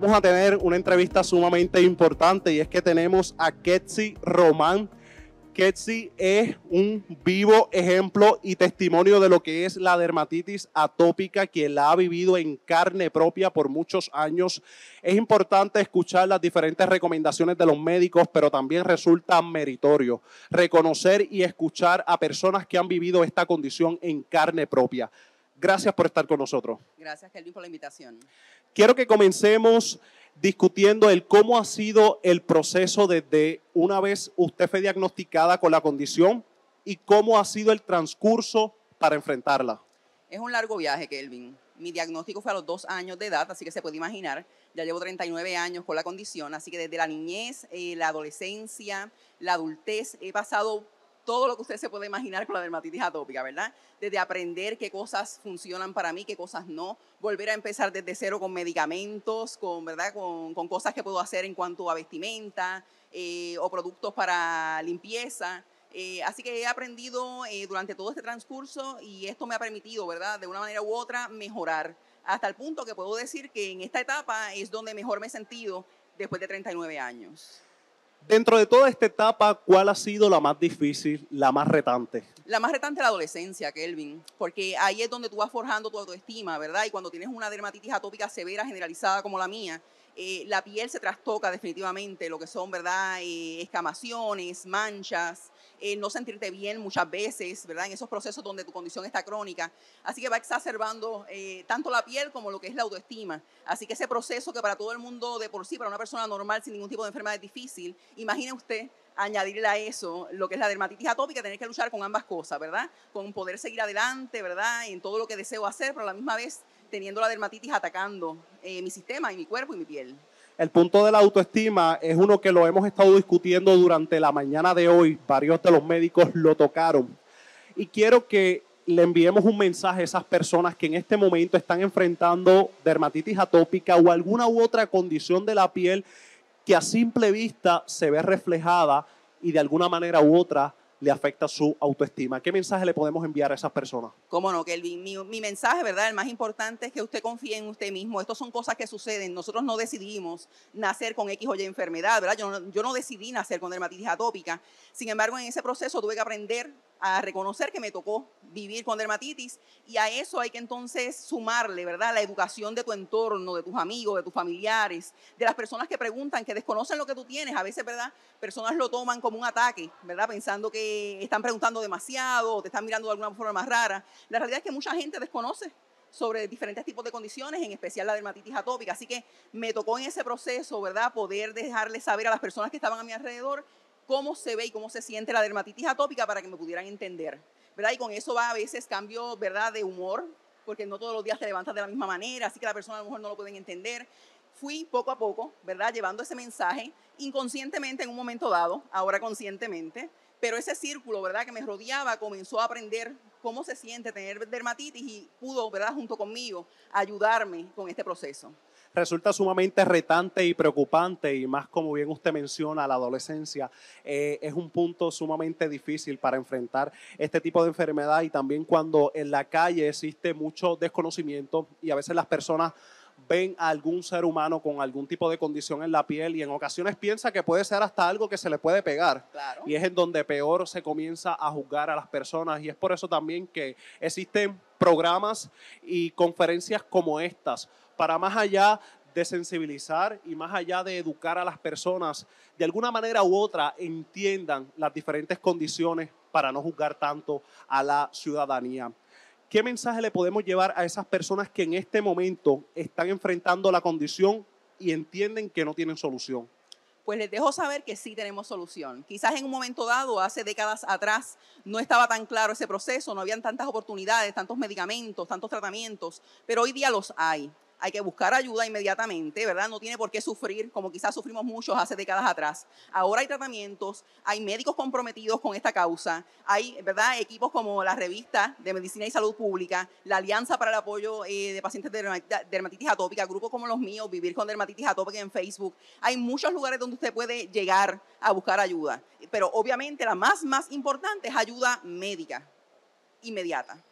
vamos a tener una entrevista sumamente importante y es que tenemos a Ketsi Román. Ketsi es un vivo ejemplo y testimonio de lo que es la dermatitis atópica que la ha vivido en carne propia por muchos años. Es importante escuchar las diferentes recomendaciones de los médicos, pero también resulta meritorio reconocer y escuchar a personas que han vivido esta condición en carne propia. Gracias por estar con nosotros. Gracias, Kelvin, por la invitación. Quiero que comencemos discutiendo el cómo ha sido el proceso desde una vez usted fue diagnosticada con la condición y cómo ha sido el transcurso para enfrentarla. Es un largo viaje, Kelvin. Mi diagnóstico fue a los dos años de edad, así que se puede imaginar. Ya llevo 39 años con la condición, así que desde la niñez, eh, la adolescencia, la adultez, he pasado todo lo que usted se puede imaginar con la dermatitis atópica, ¿verdad? Desde aprender qué cosas funcionan para mí, qué cosas no, volver a empezar desde cero con medicamentos, con, cosas que puedo hacer en cuanto a vestimenta eh, o productos para limpieza. Eh, así que he aprendido eh, durante todo este transcurso y esto me ha permitido, ¿verdad? De una manera u otra, mejorar hasta el punto que puedo decir que en esta etapa es donde mejor me he sentido después de 39 años. Dentro de toda esta etapa, ¿cuál ha sido la más difícil, la más retante? La más retante es la adolescencia, Kelvin, porque ahí es donde tú vas forjando tu autoestima, ¿verdad? Y cuando tienes una dermatitis atópica severa, generalizada como la mía, eh, la piel se trastoca definitivamente, lo que son, ¿verdad? excamaciones, eh, escamaciones, manchas, eh, no sentirte bien muchas veces, ¿verdad? En esos procesos donde tu condición está crónica. Así que va exacerbando eh, tanto la piel como lo que es la autoestima. Así que ese proceso que para todo el mundo de por sí, para una persona normal sin ningún tipo de enfermedad es difícil, imagine usted añadirle a eso lo que es la dermatitis atópica, tener que luchar con ambas cosas, ¿verdad? Con poder seguir adelante, ¿verdad? En todo lo que deseo hacer, pero a la misma vez teniendo la dermatitis atacando eh, mi sistema y mi cuerpo y mi piel. El punto de la autoestima es uno que lo hemos estado discutiendo durante la mañana de hoy. Varios de los médicos lo tocaron. Y quiero que le enviemos un mensaje a esas personas que en este momento están enfrentando dermatitis atópica o alguna u otra condición de la piel que a simple vista se ve reflejada y de alguna manera u otra le afecta su autoestima. ¿Qué mensaje le podemos enviar a esas personas? Cómo no, Kelvin. Mi, mensaje, ¿verdad? El más importante es que usted confíe en usted mismo. Estas son cosas que suceden. Nosotros no decidimos nacer con X o Y enfermedad, ¿verdad? Yo yo no decidí nacer con dermatitis atópica. Sin embargo, en ese proceso tuve que aprender a reconocer que me tocó vivir con dermatitis y a eso hay que entonces sumarle, ¿verdad? La educación de tu entorno, de tus amigos, de tus familiares, de las personas que preguntan, que desconocen lo que tú tienes. A veces, ¿verdad? Personas lo toman como un ataque, ¿verdad? Pensando que están preguntando demasiado o te están mirando de alguna forma más rara. La realidad es que mucha gente desconoce sobre diferentes tipos de condiciones, en especial la dermatitis atópica. Así que me tocó en ese proceso, ¿verdad? Poder dejarle saber a las personas que estaban a mi alrededor cómo se ve y cómo se siente la dermatitis atópica para que me pudieran entender. ¿verdad? Y con eso va a veces cambio ¿verdad? de humor, porque no todos los días te levantas de la misma manera, así que la persona a lo mejor no lo pueden entender. Fui poco a poco, ¿verdad? Llevando ese mensaje inconscientemente en un momento dado, ahora conscientemente, pero ese círculo, ¿verdad?, que me rodeaba comenzó a aprender cómo se siente tener dermatitis y pudo, ¿verdad?, junto conmigo, ayudarme con este proceso. Resulta sumamente retante y preocupante y más como bien usted menciona, la adolescencia eh, es un punto sumamente difícil para enfrentar este tipo de enfermedad y también cuando en la calle existe mucho desconocimiento y a veces las personas ven a algún ser humano con algún tipo de condición en la piel y en ocasiones piensa que puede ser hasta algo que se le puede pegar. Y es en donde peor se comienza a juzgar a las personas y es por eso también que existen programas y conferencias como estas para más allá de sensibilizar y más allá de educar a las personas, de alguna manera u otra entiendan las diferentes condiciones para no juzgar tanto a la ciudadanía. ¿Qué mensaje le podemos llevar a esas personas que en este momento están enfrentando la condición y entienden que no tienen solución? pues les dejo saber que sí tenemos solución. Quizás en un momento dado, hace décadas atrás, no estaba tan claro ese proceso, no habían tantas oportunidades, tantos medicamentos, tantos tratamientos, pero hoy día los hay hay que buscar ayuda inmediatamente, ¿verdad? No tiene por qué sufrir como quizás sufrimos muchos hace décadas atrás. Ahora hay tratamientos, hay médicos comprometidos con esta causa, hay, ¿verdad?, equipos como la revista de Medicina y Salud Pública, la Alianza para el Apoyo eh, de Pacientes de Dermatitis Atópica, grupos como los míos, Vivir con Dermatitis Atópica en Facebook. Hay muchos lugares donde usted puede llegar a buscar ayuda, pero obviamente la más, más importante es ayuda médica, inmediata.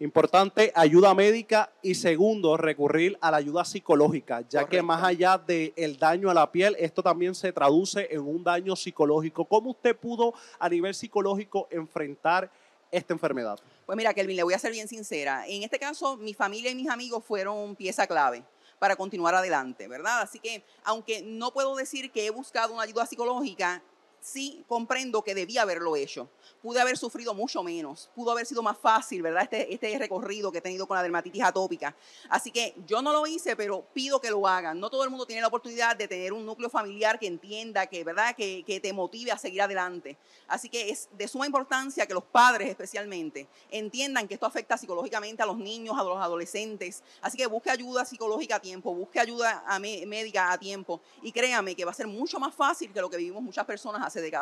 Importante, ayuda médica y segundo, recurrir a la ayuda psicológica, ya que más allá del daño a la piel, esto también se traduce en un daño psicológico. ¿Cómo usted pudo a nivel psicológico enfrentar esta enfermedad? Pues mira, Kelvin, le voy a ser bien sincera. En este caso, mi familia y mis amigos fueron pieza clave para continuar adelante, ¿verdad? Así que, aunque no puedo decir que he buscado una ayuda psicológica, sí comprendo que debía haberlo hecho. Pude haber sufrido mucho menos, pudo haber sido más fácil, ¿verdad? Este, este, recorrido que he tenido con la dermatitis atópica. Así que yo no lo hice, pero pido que lo hagan. No todo el mundo tiene la oportunidad de tener un núcleo familiar que entienda, que, ¿verdad? Que, te motive a seguir adelante. Así que es de suma importancia que los padres especialmente entiendan que esto afecta psicológicamente a los niños, a los adolescentes. Así que busque ayuda psicológica a tiempo, busque ayuda médica a tiempo. Y créame que va a ser mucho más fácil que lo que vivimos muchas personas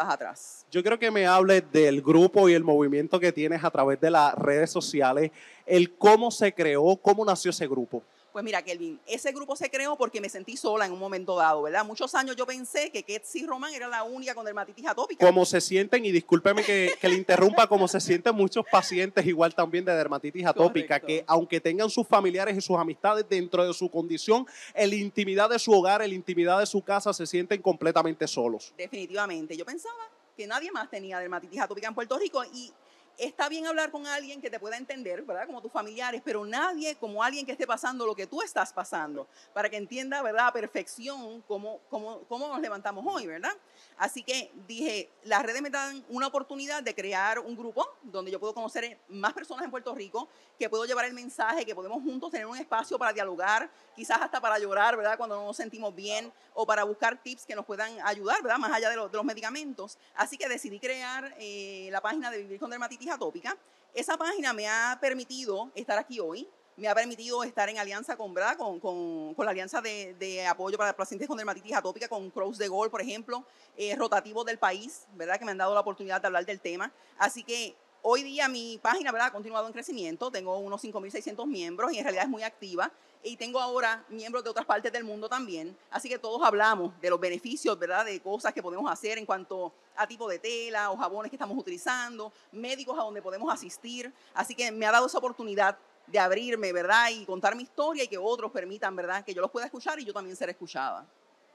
atrás. Yo creo que me hable del grupo y el movimiento que tienes a través de las redes sociales, el cómo se creó, cómo nació ese grupo. Pues mira, Kelvin, ese grupo se creó porque me sentí sola en un momento dado, ¿verdad? Muchos años yo pensé que Ketsi Román era la única con dermatitis atópica. Como se sienten, y discúlpeme que, le interrumpa, como se sienten muchos pacientes igual también de dermatitis atópica, que aunque tengan sus familiares y sus amistades dentro de su condición, en la intimidad de su hogar, en la intimidad de su casa, se sienten completamente solos. Definitivamente. Yo pensaba que nadie más tenía dermatitis atópica en Puerto Rico y está bien hablar con alguien que te pueda entender, ¿verdad? Como tus familiares, pero nadie como alguien que esté pasando lo que tú estás pasando, para que entienda, ¿verdad? A perfección cómo, cómo, nos levantamos hoy, ¿verdad? Así que dije, las redes me dan una oportunidad de crear un grupo donde yo puedo conocer más personas en Puerto Rico, que puedo llevar el mensaje, que podemos juntos tener un espacio para dialogar, quizás hasta para llorar, ¿verdad? Cuando no nos sentimos bien, o para buscar tips que nos puedan ayudar, ¿verdad? Más allá de, los, medicamentos. Así que decidí crear eh, la página de Vivir con Dermatitis atópica. Esa página me ha permitido estar aquí hoy, me ha permitido estar en alianza con, ¿verdad? Con, con, la alianza de, apoyo para pacientes con dermatitis atópica, con Cross de Gol, por ejemplo, eh, Rotativo del país, ¿verdad? Que me han dado la oportunidad de hablar del tema. Así que Hoy día mi página ¿verdad? ha continuado en crecimiento, tengo unos 5.600 miembros y en realidad es muy activa. Y tengo ahora miembros de otras partes del mundo también. Así que todos hablamos de los beneficios, ¿verdad? De cosas que podemos hacer en cuanto a tipo de tela o jabones que estamos utilizando, médicos a donde podemos asistir. Así que me ha dado esa oportunidad de abrirme, ¿verdad? Y contar mi historia y que otros permitan, ¿verdad? Que yo los pueda escuchar y yo también ser escuchada.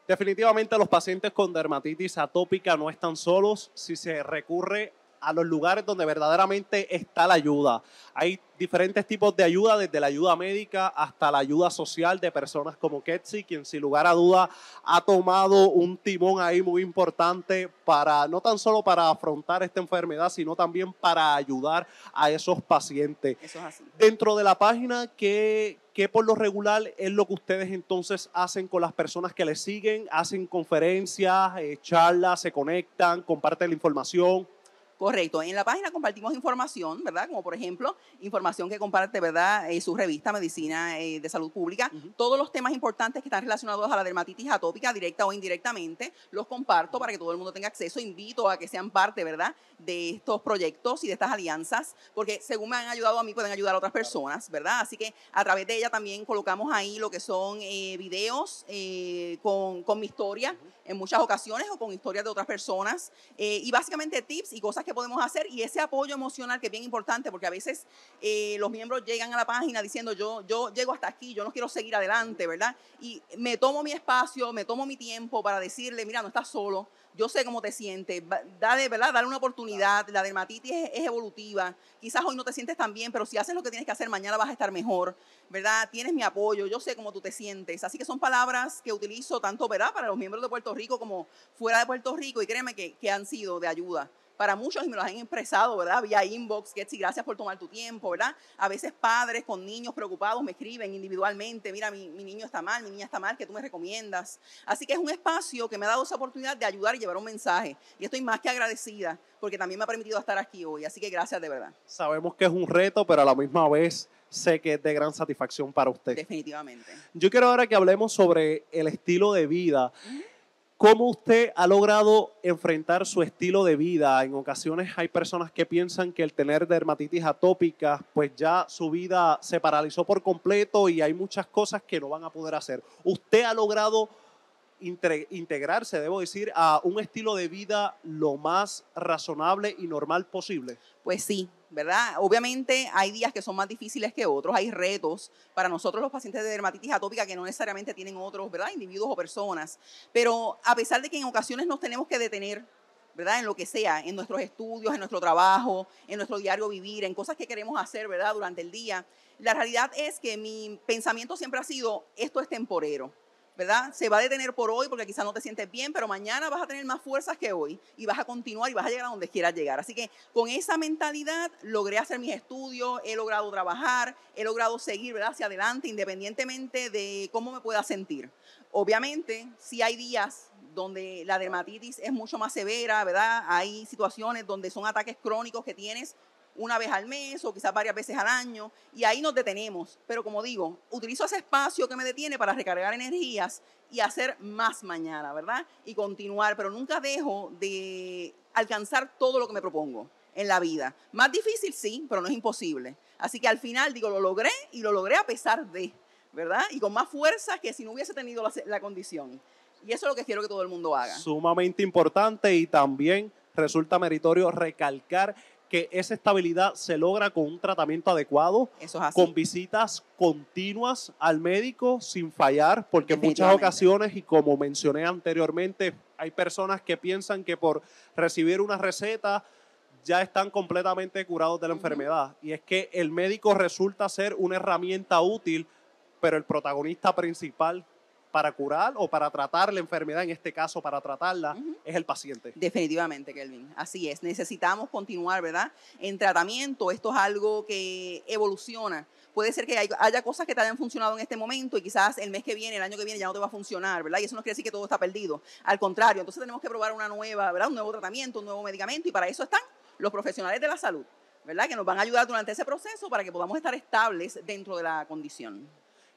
Definitivamente los pacientes con dermatitis atópica no están solos si se recurre a los lugares donde verdaderamente está la ayuda. Hay diferentes tipos de ayuda, desde la ayuda médica hasta la ayuda social de personas como Ketsi, quien sin lugar a duda ha tomado un timón ahí muy importante para, no tan solo para afrontar esta enfermedad, sino también para ayudar a esos pacientes. Dentro de la página, ¿qué, por lo regular es lo que ustedes entonces hacen con las personas que les siguen? ¿Hacen conferencias, eh, charlas, se conectan, comparten la información? Correcto. En la página compartimos información, ¿verdad? Como por ejemplo, información que comparte, ¿verdad? Eh, su revista Medicina eh, de Salud Pública. Todos los temas importantes que están relacionados a la dermatitis atópica, directa o indirectamente, los comparto para que todo el mundo tenga acceso. Invito a que sean parte, ¿verdad? De estos proyectos y de estas alianzas, porque según me han ayudado a mí, pueden ayudar a otras personas, ¿verdad? Así que a través de ella también colocamos ahí lo que son eh, videos con, con, mi historia en muchas ocasiones o con historias de otras personas y básicamente tips y cosas que podemos hacer y ese apoyo emocional que es bien importante porque a veces eh, los miembros llegan a la página diciendo yo, yo llego hasta aquí, yo no quiero seguir adelante, ¿verdad? Y me tomo mi espacio, me tomo mi tiempo para decirle, mira, no estás solo, yo sé cómo te sientes, dale, ¿verdad? Dale una oportunidad, la dermatitis es, es, evolutiva, quizás hoy no te sientes tan bien, pero si haces lo que tienes que hacer, mañana vas a estar mejor, ¿verdad? Tienes mi apoyo, yo sé cómo tú te sientes. Así que son palabras que utilizo tanto, ¿verdad? Para los miembros de Puerto Rico como fuera de Puerto Rico y créeme que, que han sido de ayuda para muchos y me los han expresado, ¿verdad? Vía inbox, sí, gracias por tomar tu tiempo, ¿verdad? A veces padres con niños preocupados me escriben individualmente, mira, mi, mi niño está mal, mi niña está mal, ¿qué tú me recomiendas? Así que es un espacio que me ha dado esa oportunidad de ayudar y llevar un mensaje. Y estoy más que agradecida porque también me ha permitido estar aquí hoy. Así que gracias de verdad. Sabemos que es un reto, pero a la misma vez sé que es de gran satisfacción para usted. Definitivamente. Yo quiero ahora que hablemos sobre el estilo de vida. ¿Cómo usted ha logrado enfrentar su estilo de vida? En ocasiones hay personas que piensan que el tener dermatitis atópica, pues ya su vida se paralizó por completo y hay muchas cosas que no van a poder hacer. ¿Usted ha logrado integrarse, debo decir, a un estilo de vida lo más razonable y normal posible? Pues sí, ¿verdad? Obviamente hay días que son más difíciles que otros, hay retos para nosotros los pacientes de dermatitis atópica que no necesariamente tienen otros, ¿verdad? Individuos o personas. Pero a pesar de que en ocasiones nos tenemos que detener ¿verdad? En lo que sea, en nuestros estudios, en nuestro trabajo, en nuestro diario vivir, en cosas que queremos hacer, ¿verdad? Durante el día. La realidad es que mi pensamiento siempre ha sido, esto es temporero. ¿verdad? Se va a detener por hoy porque quizás no te sientes bien, pero mañana vas a tener más fuerzas que hoy y vas a continuar y vas a llegar a donde quieras llegar. Así que con esa mentalidad logré hacer mis estudios, he logrado trabajar, he logrado seguir, Hacia adelante, independientemente de cómo me pueda sentir. Obviamente, si hay días donde la dermatitis es mucho más severa, ¿verdad? Hay situaciones donde son ataques crónicos que tienes una vez al mes o quizás varias veces al año, y ahí nos detenemos. Pero como digo, utilizo ese espacio que me detiene para recargar energías y hacer más mañana, ¿verdad? Y continuar, pero nunca dejo de alcanzar todo lo que me propongo en la vida. Más difícil sí, pero no es imposible. Así que al final digo, lo logré y lo logré a pesar de, ¿verdad? Y con más fuerza que si no hubiese tenido la, la condición. Y eso es lo que quiero que todo el mundo haga. Sumamente importante y también resulta meritorio recalcar que esa estabilidad se logra con un tratamiento adecuado, con visitas continuas al médico sin fallar, porque en muchas ocasiones, y como mencioné anteriormente, hay personas que piensan que por recibir una receta ya están completamente curados de la enfermedad. Y es que el médico resulta ser una herramienta útil, pero el protagonista principal para curar o para tratar la enfermedad, en este caso para tratarla, es el paciente. Definitivamente, Kelvin, así es. Necesitamos continuar, ¿verdad? En tratamiento, esto es algo que evoluciona. Puede ser que haya cosas que te hayan funcionado en este momento y quizás el mes que viene, el año que viene ya no te va a funcionar, ¿verdad? Y eso no quiere decir que todo está perdido. Al contrario, entonces tenemos que probar una nueva, ¿verdad? Un nuevo tratamiento, un nuevo medicamento y para eso están los profesionales de la salud, ¿verdad? Que nos van a ayudar durante ese proceso para que podamos estar estables dentro de la condición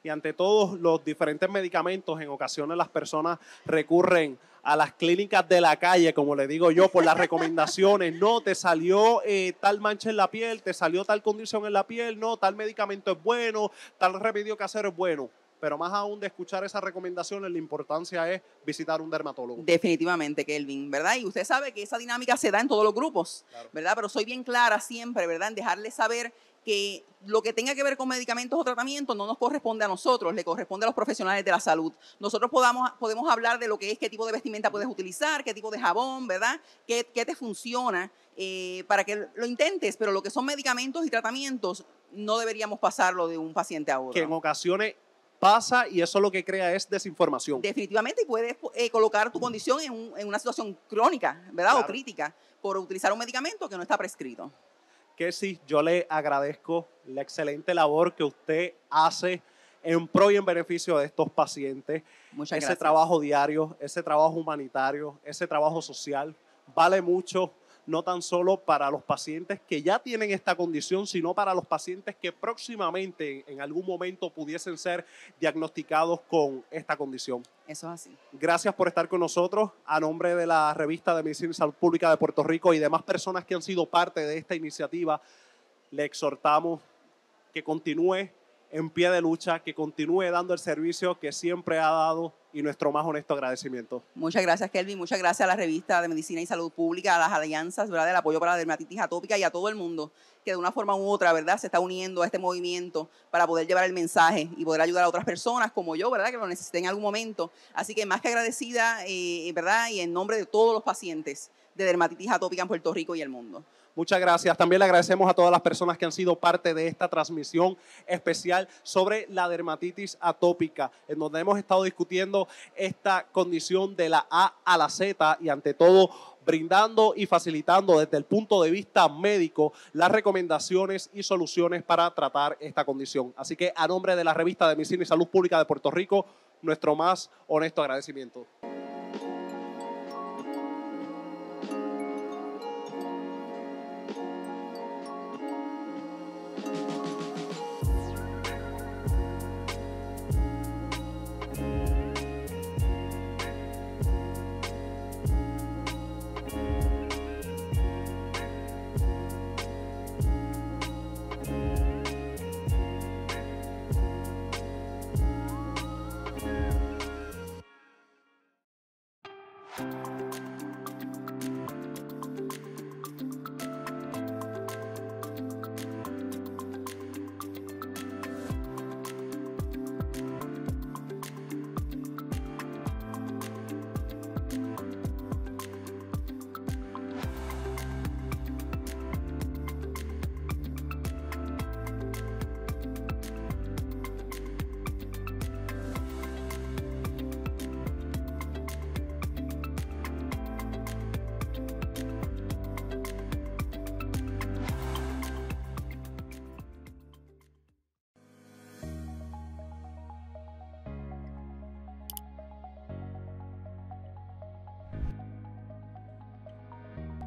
y ante todos los diferentes medicamentos, en ocasiones las personas recurren a las clínicas de la calle, como le digo yo, por las recomendaciones. No, te salió eh, tal mancha en la piel, te salió tal condición en la piel, no, tal medicamento es bueno, tal remedio casero es bueno pero más aún de escuchar esas recomendaciones, la importancia es visitar un dermatólogo. Definitivamente, Kelvin, ¿verdad? Y usted sabe que esa dinámica se da en todos los grupos, ¿verdad? Pero soy bien clara siempre, ¿verdad? En dejarle saber que lo que tenga que ver con medicamentos o tratamientos no nos corresponde a nosotros, le corresponde a los profesionales de la salud. Nosotros podamos, podemos hablar de lo que es, qué tipo de vestimenta puedes utilizar, qué tipo de jabón, ¿verdad? ¿Qué, te funciona eh, para que lo intentes? Pero lo que son medicamentos y tratamientos no deberíamos pasarlo de un paciente a otro. Que en ocasiones pasa y eso lo que crea es desinformación. Definitivamente, puedes eh, colocar tu condición en, una situación crónica, ¿verdad? O crítica, por utilizar un medicamento que no está prescrito. Que sí, yo le agradezco la excelente labor que usted hace en pro y en beneficio de estos pacientes. Muchas ese trabajo diario, ese trabajo humanitario, ese trabajo social, vale mucho no tan solo para los pacientes que ya tienen esta condición, sino para los pacientes que próximamente en algún momento pudiesen ser diagnosticados con esta condición. Eso es así. Gracias por estar con nosotros. A nombre de la revista de Medicina y Salud Pública de Puerto Rico y demás personas que han sido parte de esta iniciativa, le exhortamos que continúe en pie de lucha, que continúe dando el servicio que siempre ha dado y nuestro más honesto agradecimiento. Muchas gracias, Kelvin. Muchas gracias a la revista de Medicina y Salud Pública, a las alianzas, ¿verdad? Del apoyo para la dermatitis atópica y a todo el mundo que de una forma u otra, ¿verdad? Se está uniendo a este movimiento para poder llevar el mensaje y poder ayudar a otras personas como yo, ¿verdad? Que lo necesiten en algún momento. Así que más que agradecida, eh, ¿verdad? Y en nombre de todos los pacientes de dermatitis atópica en Puerto Rico y el mundo. Muchas gracias. También le agradecemos a todas las personas que han sido parte de esta transmisión especial sobre la dermatitis atópica, en donde hemos estado discutiendo esta condición de la A a la Z y ante todo brindando y facilitando desde el punto de vista médico las recomendaciones y soluciones para tratar esta condición. Así que a nombre de la revista de Medicina y Salud Pública de Puerto Rico, nuestro más honesto agradecimiento.